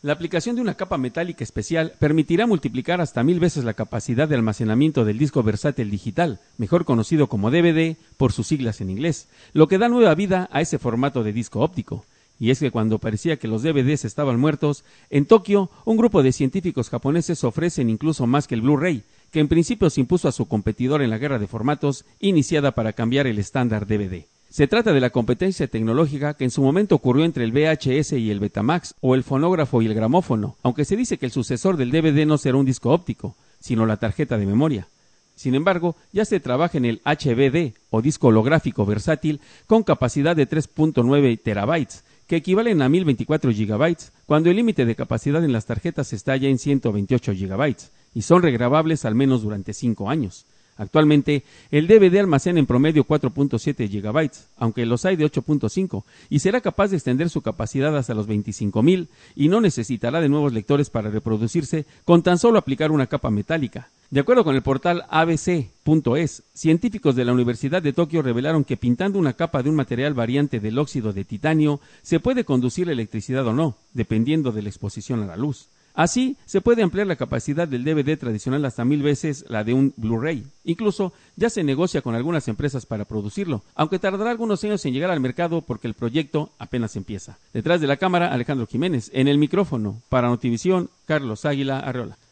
La aplicación de una capa metálica especial permitirá multiplicar hasta mil veces la capacidad de almacenamiento del disco versátil digital, mejor conocido como DVD por sus siglas en inglés, lo que da nueva vida a ese formato de disco óptico. Y es que cuando parecía que los DVDs estaban muertos, en Tokio un grupo de científicos japoneses ofrecen incluso más que el Blu-ray, que en principio se impuso a su competidor en la guerra de formatos iniciada para cambiar el estándar DVD. Se trata de la competencia tecnológica que en su momento ocurrió entre el VHS y el Betamax, o el fonógrafo y el gramófono, aunque se dice que el sucesor del DVD no será un disco óptico, sino la tarjeta de memoria. Sin embargo, ya se trabaja en el HBD, o disco holográfico versátil, con capacidad de 3.9 terabytes, que equivalen a 1024 gigabytes, cuando el límite de capacidad en las tarjetas está ya en 128 gigabytes, y son regrabables al menos durante 5 años. Actualmente, el DVD almacena en promedio 4.7 GB, aunque los hay de 8.5, y será capaz de extender su capacidad hasta los 25.000 y no necesitará de nuevos lectores para reproducirse con tan solo aplicar una capa metálica. De acuerdo con el portal abc.es, científicos de la Universidad de Tokio revelaron que pintando una capa de un material variante del óxido de titanio se puede conducir electricidad o no, dependiendo de la exposición a la luz. Así, se puede ampliar la capacidad del DVD tradicional hasta mil veces la de un Blu-ray. Incluso, ya se negocia con algunas empresas para producirlo, aunque tardará algunos años en llegar al mercado porque el proyecto apenas empieza. Detrás de la cámara, Alejandro Jiménez. En el micrófono, para Notivisión, Carlos Águila Arreola.